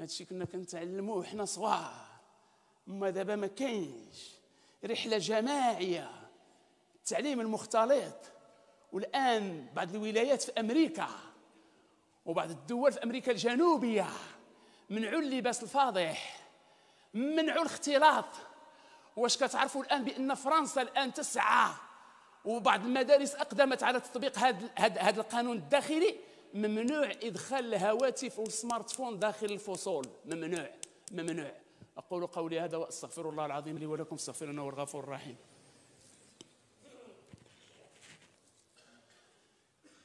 هادشي كنا كنتعلموه حنا صغار اما دابا ما كاينش رحله جماعيه التعليم المختلط والان بعض الولايات في امريكا وبعض الدول في امريكا الجنوبيه منعوا اللباس الفاضح منعوا الاختلاط واش كتعرفوا الان بان فرنسا الان تسعى وبعض المدارس اقدمت على تطبيق هذا القانون الداخلي ممنوع ادخال الهواتف والسمارت فون داخل الفصول ممنوع ممنوع اقول قولي هذا واستغفر الله العظيم لي ولكم استغفر انه هو الغفور الرحيم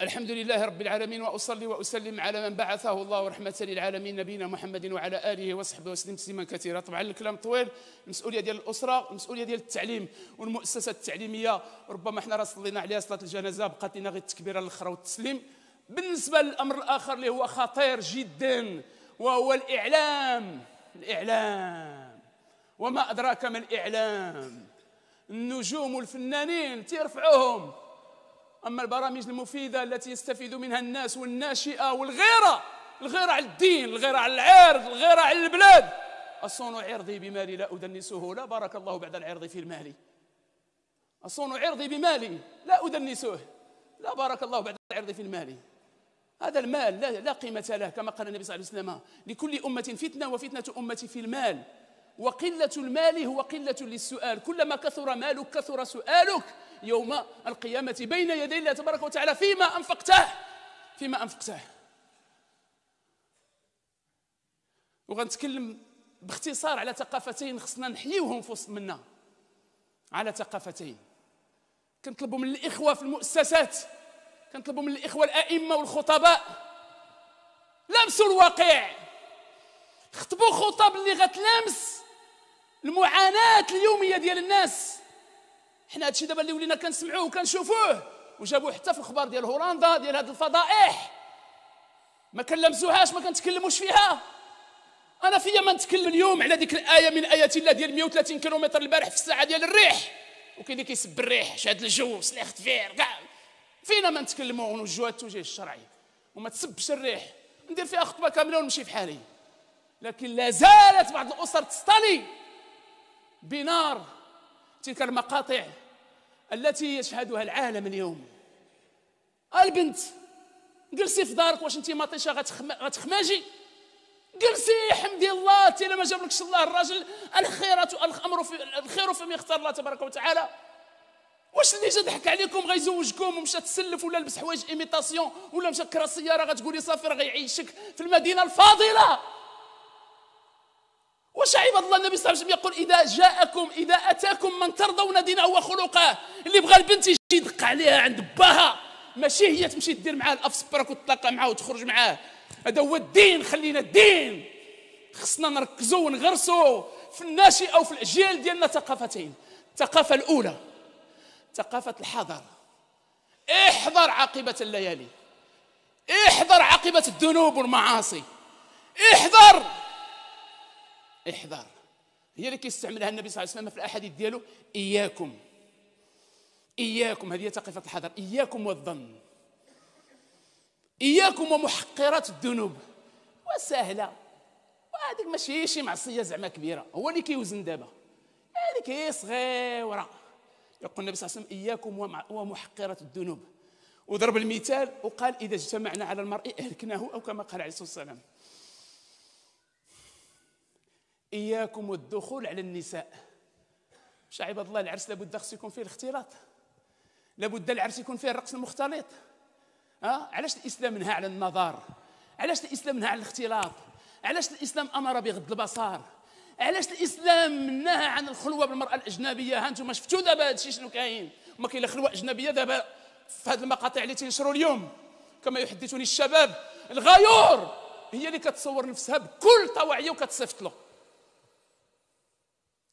الحمد لله رب العالمين واصلي واسلم على من بعثه الله رحمه للعالمين نبينا محمد وعلى اله وصحبه وسلم تسليما كثيرا طبعا الكلام طويل المسؤوليه ديال الاسره المسؤوليه ديال التعليم والمؤسسه التعليميه ربما حنا راه صلينا عليها صلاه الجنازه بقات لنا غير التكبيره الاخرى والتسليم بالنسبة للأمر الآخر اللي هو خطير جدا وهو الإعلام الإعلام وما أدراك ما الإعلام النجوم والفنانين تيرفعوهم أما البرامج المفيدة التي يستفيد منها الناس والناشئة والغيرة الغيرة على الدين الغيرة على العرض الغيرة على البلاد أصون عرضي بمالي لا أدنسه لا بارك الله بعد العرض في المال أصون عرضي بمالي لا أدنسه لا بارك الله بعد العرض في المال هذا المال لا, لا قيمة له كما قال النبي صلى الله عليه وسلم لكل أمة فتنة وفتنة أمتي في المال وقلة المال هو قلة للسؤال كلما كثر مالك كثر سؤالك يوم القيامة بين يدي الله تبارك وتعالى فيما أنفقته فيما أنفقته وغنتكلم باختصار على ثقافتين خصنا نحيوهم في وسط منا على ثقافتين كنطلبوا من الإخوة في المؤسسات كنطلبوا من الاخوه الائمه والخطباء لمسوا الواقع خطبوا خطب اللي غتلامس المعاناه اليوميه ديال الناس حنا هادشي دابا اللي ولينا كنسمعوه وكنشوفوه وجابوه حتى في الاخبار ديال هولندا ديال هاد الفضائح ما كنلمسوهاش ما كنتكلموش فيها انا فيا ما نتكلم اليوم على ديك الايه من ايات الله ديال 130 كيلومتر البارح في الساعه ديال الريح وكاين اللي كيسب الريح شاد الجو سلاخت فير كاع فينا ما نتكلموا ونوجهوا التوجيه الشرعي وما تسبش الريح ندير فيها خطبه كامله ونمشي في حالي لكن لا زالت بعض الاسر تصطلي بنار تلك المقاطع التي يشهدها العالم اليوم البنت جلسي في دارك واش انت مطيشه غتخم... غتخماجي جلسي حمدي الله تي ما جابلكش الله الراجل الخيرة الامر في الخير فيما يختار الله تبارك وتعالى واش اللي جا ضحك عليكم غيزوجكم ومشى تسلف ولا لبس حوايج ايميتاسيون ولا مشى كرا السياره غتقولي صافي راه غيعيشك في المدينه الفاضله واش عباد الله النبي صلى الله عليه وسلم يقول اذا جاءكم اذا اتاكم من ترضون دينه وخلقه اللي بغى البنت يجي يدق عليها عند باها ماشي هي تمشي دير معاه الافسبرك وتلاقى معاه وتخرج معاه هذا هو الدين خلينا الدين خصنا نركزوا ونغرسوا في الناشئه وفي الاجيال ديالنا ثقافتين الثقافه الاولى ثقافة الحذر احذر عاقبة الليالي احذر عاقبة الذنوب والمعاصي احذر احذر هي اللي كيستعملها النبي صلى الله عليه وسلم في الاحاديث ديالو اياكم اياكم هذه ثقافه الحذر اياكم والظن اياكم ومحقرات الذنوب وسهله وهذيك ماشي شي معصيه زعما كبيره هو اللي كيوزن دابا هذيك هي يعني صغيره يقول النبي صلى الله عليه وسلم إياكم ومحقرة الذنوب وضرب المثال وقال إذا اجتمعنا على المرء أهلكناه أو كما قال عليه الصلاة والسلام إياكم والدخول على النساء مش عباد الله العرس لابد خص يكون فيه الاختلاط لابد العرس يكون فيه الرقص المختلط ها علاش الاسلام نهى على النظر علاش الاسلام نهى على الاختلاط علاش الاسلام امر بغض البصر علاش الاسلام مناها عن الخلوه بالمراه الاجنبيه ها انتم شفتوا دابا هادشي شنو كاين ما كاين لا خلوه اجنبيه دابا في هاد المقاطع اللي تنشروا اليوم كما يحدثني الشباب الغيور هي اللي كتصور نفسها بكل طواعيه وكتصيفط له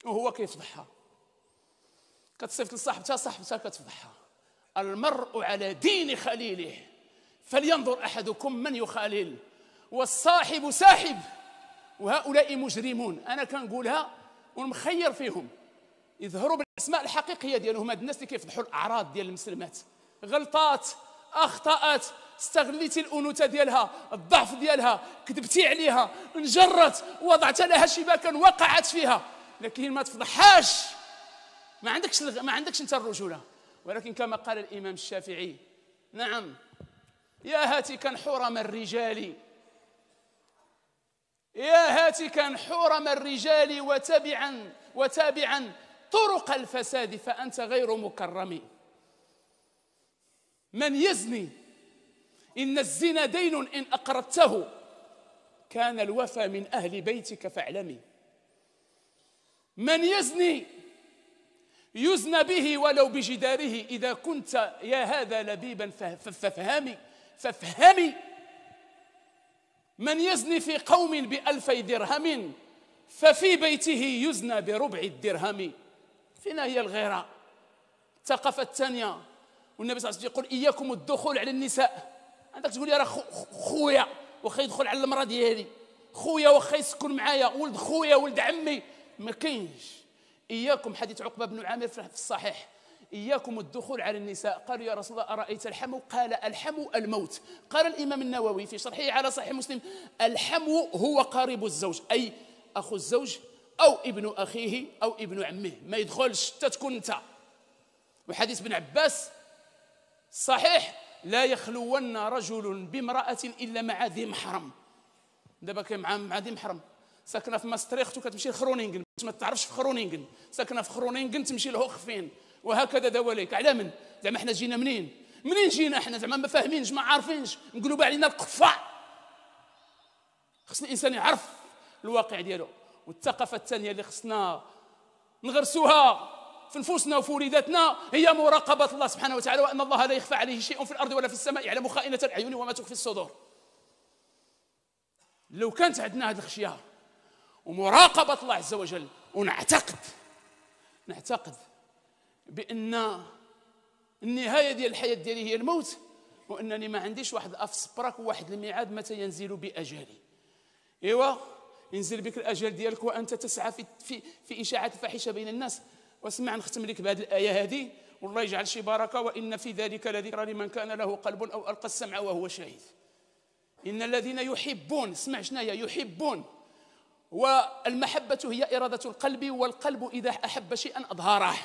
وهو كيفضحها كتصيفط لصاحبتها صاحبتها كتفضحها المرء على دين خليله فلينظر احدكم من يخالل والصاحب ساحب وهؤلاء مجرمون انا كنقولها ونمخير فيهم يظهروا بالاسماء الحقيقيه ديالهم هاد الناس اللي كيفضحوا الاعراض ديال المسلمات غلطات اخطات استغليتي الانوثه ديالها الضعف ديالها كذبتي عليها انجرت وضعت لها شباكا وقعت فيها لكن ما تفضحهاش ما عندكش ما عندكش انت الرجوله ولكن كما قال الامام الشافعي نعم يا هاتي كان حرم الرجال يا هاتكا حرم الرجال وتبعا وتابعا طرق الفساد فأنت غير مكرم من يزني إن الزنا دين إن أقرضته كان الوفى من أهل بيتك فاعلمي من يزني يزنى به ولو بجداره إذا كنت يا هذا لبيبا فافهمي فافهمي من يزني في قوم بألفي درهم ففي بيته يزنى بربع الدرهم فينا هي الغيرة الثقافة الثانية والنبي صلى الله عليه وسلم يقول إياكم الدخول على النساء عندك تقول يا راه خويا واخا يدخل على المرأة ديالي خويا واخا يسكن معايا ولد خويا ولد عمي ما كاينش إياكم حديث عقبة بن عامر في الصحيح إياكم الدخول على النساء قالوا يا رسول الله أرأيت الحم قال الحم الموت قال الإمام النووي في شرحه على صحيح مسلم الحم هو قريب الزوج أي أخو الزوج أو ابن أخيه أو ابن عمه ما يدخلش تتكون أنت وحديث ابن عباس صحيح لا يخلون رجل بامرأة إلا مع ذي محرم دابا كاين مع مع ذي محرم ساكنه في ماستريخت وكتمشي لخرونينغن ما تعرفش في خرونينغن ساكنه في خرونينغن تمشي لهوخفين وهكذا دواليك على من زعما احنا جينا منين منين جينا احنا زعما ما فاهمينش ما عارفينش نقولوا علينا القفا خص الانسان يعرف الواقع ديالو والثقافه الثانيه اللي خصنا نغرسوها في نفوسنا وفي وليداتنا هي مراقبه الله سبحانه وتعالى وان الله لا يخفى عليه شيء في الارض ولا في السماء يعلم خائنه الاعين وما تخفي الصدور لو كانت عندنا هذه الخشيه ومراقبه الله عز وجل ونعتقد نعتقد بان النهايه ديال الحياه ديالي هي الموت وانني ما عنديش واحد الافسبراك وواحد الميعاد متى ينزل باجلي ايوا ينزل بك الاجل ديالك وانت تسعى في في في اشاعه الفاحشه بين الناس واسمع نختم لك بهذه الايه هذه والله يجعل شي بركه وان في ذلك لذكرى لمن كان له قلب او القى السمع وهو شهيد ان الذين يحبون اسمع شنايا يحبون والمحبه هي اراده القلب والقلب اذا احب شيئا اظهره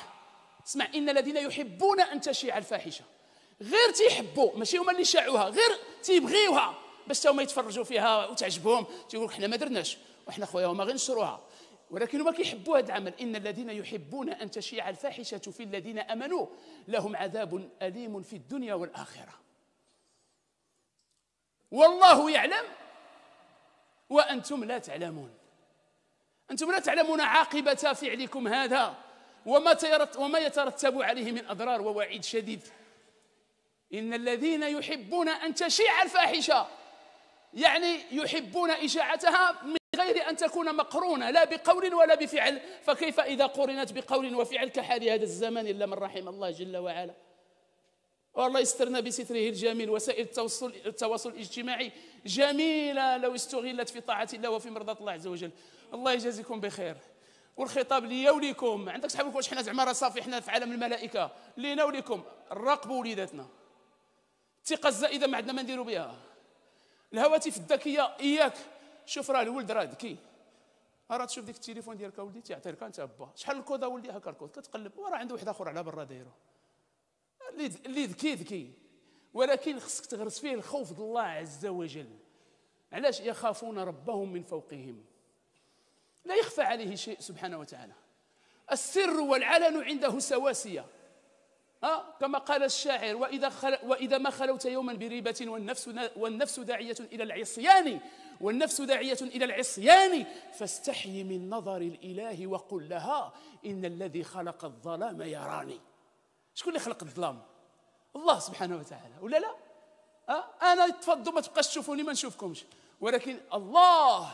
اسمع ان الذين يحبون ان تشيع الفاحشه غير تيحبوا ماشي هما اللي شاعوها غير تيبغيوها باش هما يتفرجوا فيها وتعجبهم تيقول حنا ما درناش وحنا خويا هما غير نشروها ولكن هما كيحبوا هذا العمل ان الذين يحبون ان تشيع الفاحشه في الذين امنوا لهم عذاب اليم في الدنيا والاخره والله يعلم وانتم لا تعلمون انتم لا تعلمون عاقبه فعلكم هذا وما, وما يترتب عليه من أضرار ووعيد شديد إن الذين يحبون أن تشيع الفاحشة يعني يحبون إشاعتها من غير أن تكون مقرونة لا بقول ولا بفعل فكيف إذا قرنت بقول وفعل كحال هذا الزمان إلا من رحم الله جل وعلا والله يسترنا بستره الجميل وسائل التواصل, التواصل الاجتماعي جميلة لو استغلت في طاعة الله وفي مرضاة الله عز وجل الله يجازيكم بخير والخطاب ليا وليكم عندك صحابك واش حنا زعما راه صافي حنا في عالم الملائكه لينا وليكم راقبوا وليداتنا الثقه الزائده ما عندنا ما نديروا بها الهواتف الذكيه اياك شوف راه الولد راه ذكي راه تشوف ديك التليفون ديالك اولدي تيعطيك انت با شحال الكود اولدي هكا الكود كتقلب وراه عنده واحد اخر على برا دايره اللي ذكي ذكي ولكن خصك تغرس فيه الخوف الله عز وجل علاش يخافون ربهم من فوقهم لا يخفى عليه شيء سبحانه وتعالى السر والعلن عنده سواسية ها كما قال الشاعر وإذا, خل... وإذا ما خلوت يوما بريبة والنفس, والنفس داعية إلى العصيان والنفس داعية إلى العصيان فاستحي من نظر الإله وقل لها إن الذي خلق الظلام يراني شكون اللي خلق الظلام الله سبحانه وتعالى ولا لا أه؟ أنا تفضوا ما تبقاش تشوفوني ما نشوفكمش ولكن الله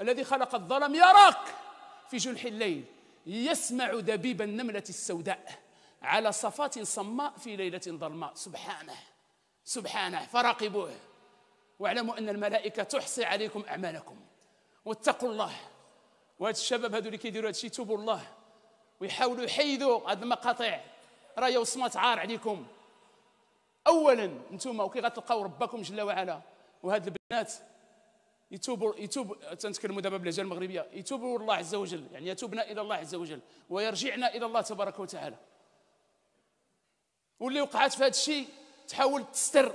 الذي خلق الظلم يراك في جنح الليل يسمع دبيب النملة السوداء على صفات صماء في ليلة ظلماء سبحانه سبحانه فراقبوه واعلموا أن الملائكة تحصي عليكم أعمالكم واتقوا الله وهذا الشباب هذول اللي كيديروا هذا توبوا الله ويحاولوا يحيدوا هذه المقاطع راهي وصمات عار عليكم اولا انتم وكي غتلقاو ربكم جل وعلا وهاد البنات يتوب يتوب تنتكلموا دابا باللهجه المغربيه يتوبوا الله عز وجل يعني يتوبنا الى الله عز وجل ويرجعنا الى الله تبارك وتعالى واللي وقعت في هذا الشيء تحاول تستر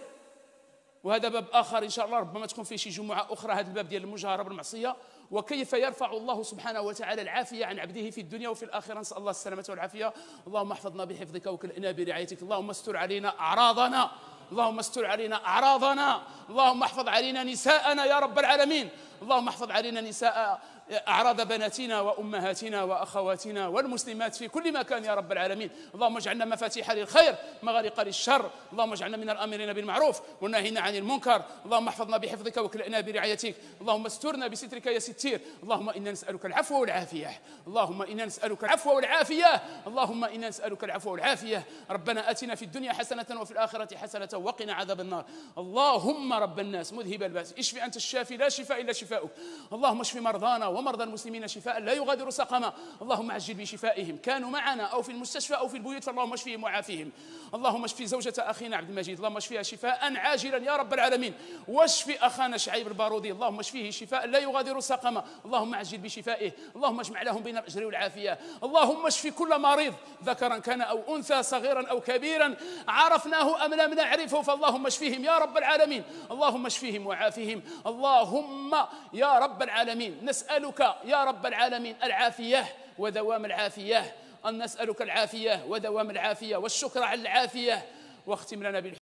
وهذا باب اخر ان شاء الله ربما تكون فيه شي جمعه اخرى هذا الباب ديال المجاهره بالمعصيه وكيف يرفع الله سبحانه وتعالى العافيه عن عبده في الدنيا وفي الاخره نسال الله السلامه والعافيه اللهم احفظنا بحفظك وكلنا برعايتك اللهم استر علينا اعراضنا اللهم استر علينا أعراضنا اللهم احفظ علينا نساءنا يا رب العالمين اللهم احفظ علينا نساء أعراض بناتنا وأمهاتنا وأخواتنا والمسلمات في كل مكان يا رب العالمين اللهم اجعلنا مفاتيح للخير مغارق للشر اللهم اجعلنا من الآمرين بالمعروف والناهين عن المنكر اللهم احفظنا بحفظك وكلنا برعايتك اللهم استرنا بسترك يا ستير اللهم إنا نسألك العفو والعافية اللهم إنا نسألك العفو والعافية اللهم إنا نسألك العفو والعافية ربنا آتنا في الدنيا حسنة وفي الآخرة حسنة وقنا عذاب النار اللهم رب الناس مذهب الباس اشفي أنت الشافي لا شفاء إلا شفاؤك اللهم اشف مرضانا ومرضى المسلمين شفاء لا يغادر سقما اللهم عجل بشفائهم كانوا معنا أو في المستشفى أو في البيوت فاللهم اشفهم وعافهم اللهم اشف زوجة أخينا عبد المجيد اللهم اشفيها شفاء عاجلا يا رب العالمين واشف أخانا شعيب البارودي اللهم اشفيه شفاء لا يغادر سقما اللهم عجل بشفائه اللهم اجمع لهم بين الأجر والعافية اللهم اشف كل مريض ذكرا كان أو أنثى صغيرا أو كبيرا عرفناه أم لم نعرفه فاللهم اشفيهم يا رب العالمين اللهم اشفيهم وعافهم اللهم يا رب العالمين نسأل نسألك يا رب العالمين العافية ودوام العافية أن نسألك العافية ودوام العافية والشكر على العافية واختم لنا بالحب